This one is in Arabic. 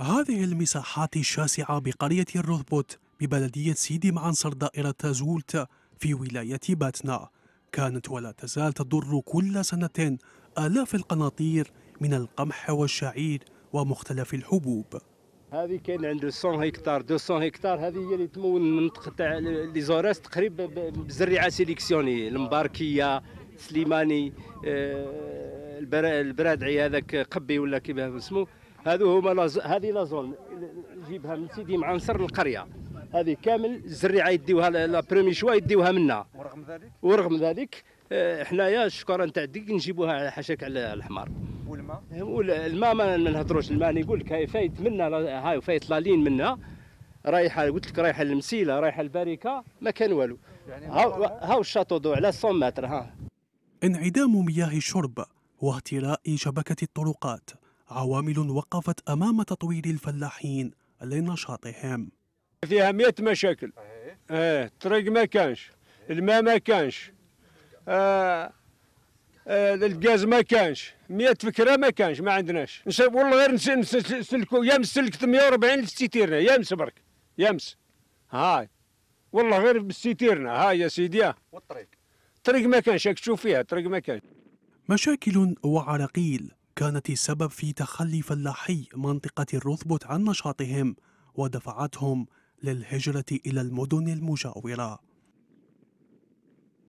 هذه المساحات الشاسعة بقرية الرثبوت ببلدية سيدي معنصر دائرة زولت في ولاية باتنا كانت ولا تزال تضر كل سنة آلاف القناطير من القمح والشعير ومختلف الحبوب هذه كاين عنده 100 هكتار 200 هكتار هذه هي اللي تمول المنطقه تاع لي زوراس تقريبا بزريعه سيليكسيوني المباركيه سليماني آه، البرادعي هذاك قبي ولا كيما اسمه هذو هما لاز... هذه لازون نجيبها من سيدي مع نصر القريه هذه كامل الزريعه يديوها لا برومي شوا يديوها منا ورغم ذلك ورغم ذلك آه، حنايا الشكر نتاع الديك نجيبوها حاشاك على الحمار والماء الماء ما نهضروش الماء نقول لك هاي فايت منا هاي فايت لالين منا رايحه قلت لك رايحه للمسيله رايحه الباريكه ما كان والو يعني هاو, هاو الشاطو دو على 100 متر ها انعدام مياه الشرب واهتراء شبكه الطرقات عوامل وقفت أمام تطوير الفلاحين لنشاطهم فيها 100 مشاكل اه الطريق ما كانش الماء ما كانش آه آه ما كانش 100 فكره ما كانش ما عندناش والله غير نسلكوا يامس سلكت 140 لستيتيرنا يامس برك يامس هاي والله غير بستيتيرنا هاي يا سيدي والطريق الطريق ما كانش راك تشوف فيها الطريق ما كانش مشاكل وعراقيل كانت السبب في تخلي فلاحي منطقة الرثبت عن نشاطهم ودفعتهم للهجرة إلى المدن المجاورة